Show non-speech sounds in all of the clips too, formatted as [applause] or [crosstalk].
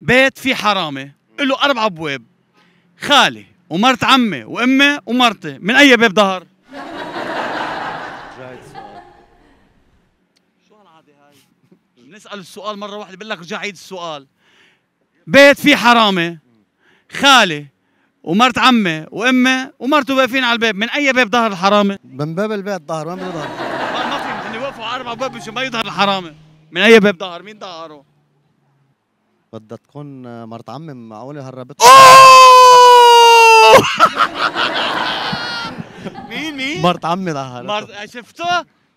بيت في حرامي له اربع ابواب خالي ومرت عمي وامي ومرتي من اي باب ظهر شو هالعاده هاي بنسال السؤال مره واحده بقول لك رجع عيد السؤال بيت في حرامي خالي ومرت عمي وامي ومرته واقفين على الباب من اي باب ظهر الحرامي من باب البيت ظهر وين بده ما في انه وقفوا على اربع باب مشان ما يظهر الحرامي من اي باب ظهر مين ظهره بدها تكون مرت عمي معقوله هربت [laughs] مين مين؟ مرت عمي لهربت مرت آه، شفته؟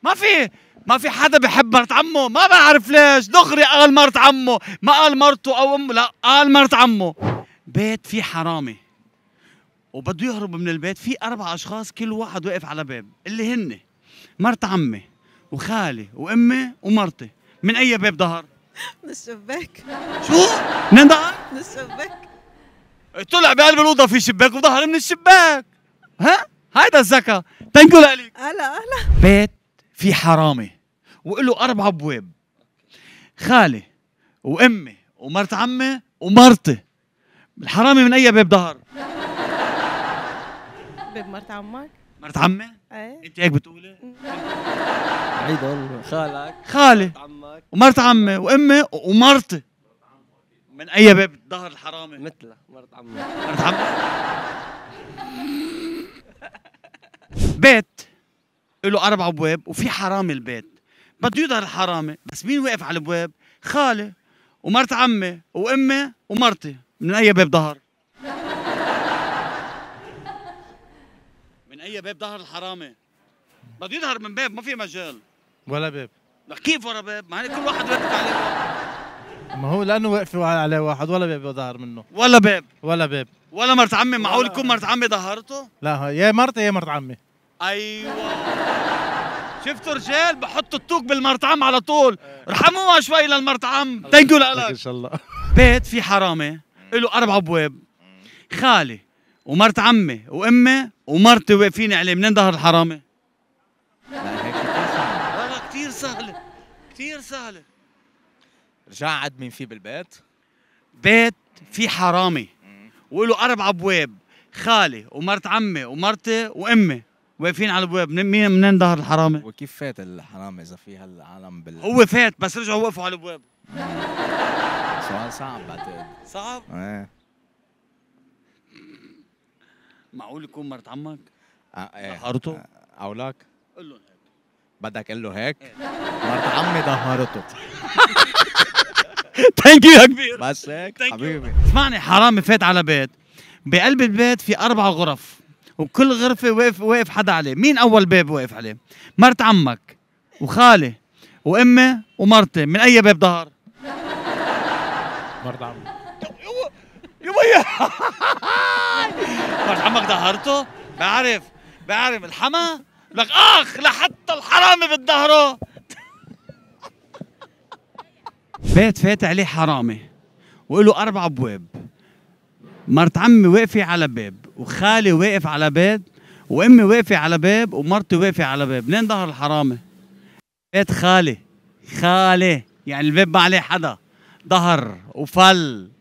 ما في ما في حدا بحب مرت عمه ما بعرف ليش دغري قال مرت عمه ما قال مرته او امه لا قال مرت عمه بيت في حرامي وبده يهرب من البيت في اربع اشخاص كل واحد واقف على باب اللي هن مرت عمي وخالي وامي ومرتي من اي باب ظهر من الشباك شو؟ منين ضهر؟ من الشباك طلع بقلب الأوضة في شباك وظهر من الشباك ها؟ هيدا الزكا تنقل عليك هلا هلا بيت في حرامي وله أربع أبواب خالي وأمي ومرت عمي ومرتي الحرامي من أي باب ظهر؟ باب مرت عمك؟ مرت عمي؟ ايه انت هيك بتقولي؟ [laughs] عيد والله خالك خالي عمك ومرت عمي وامي ومرتي من اي باب ظهر الحرامي مثلها مرت عمك مرت عمك بيت له اربع ابواب وفي حرامي البيت بده يظهر الحرامي بس مين واقف على الابواب؟ خالي ومرت عمي وامي ومرتي من اي باب ظهر؟ من اي باب ظهر الحرامي بده يظهر من باب ما في مجال ولا باب كيف ورا باب؟ ما كل واحد واقف عليه ما هو لانه واقف عليه واحد ولا باب ظهر منه ولا باب ولا باب ولا مرت عمي معقول يكون مرت عمي ظهرته؟ لا يا مرتي يا مرت عمي ايوه شفتوا رجال بحطوا التوك بالمرت عم على طول رحموها شوي للمرت عم ثانك يو لك ان شاء الله بيت في حرامي له اربع ابواب خالي ومرت عمي وامي ومرتي واقفين عليه منين ظهر الحرامي؟ لا هيك كثير سهله كثير سهله رجع عد مين في بالبيت؟ بيت في حرامي وله اربع ابواب خالي ومرت عمي ومرتي وامي واقفين على الابواب مين منين ظهر الحرامي؟ وكيف فات الحرامي اذا في هالعالم بال هو فات بس رجعوا وقفوا على الابواب سؤال صعب بعتقد صعب؟ ايه معقول يكون مرت عمك؟ أه او لك؟ قول لهم هيك بدك قول له هيك؟ إيه. مرت عمي دهرته ثانك [laughs] يو يا كبير بس هيك حبيبي اسمعني حرامي فات على بيت بقلب البيت في اربع غرف وكل غرفه واقف واقف حدا عليه مين اول باب واقف عليه مرت عمك وخالي وامي ومرتي من اي باب ظهر مرت عمي يا مية عمك دهرته بعرف بعرف الحما لك اخ لحتى الحرامي بتظهره بيت [laughs] فات عليه حرامي وله اربع ابواب مرت عمي واقفه على باب وخالي واقف على باب وامي واقفه على باب ومرتي واقفه على باب لين ظهر الحرامي بيت خالي خالي يعني الباب ما عليه حدا ظهر وفل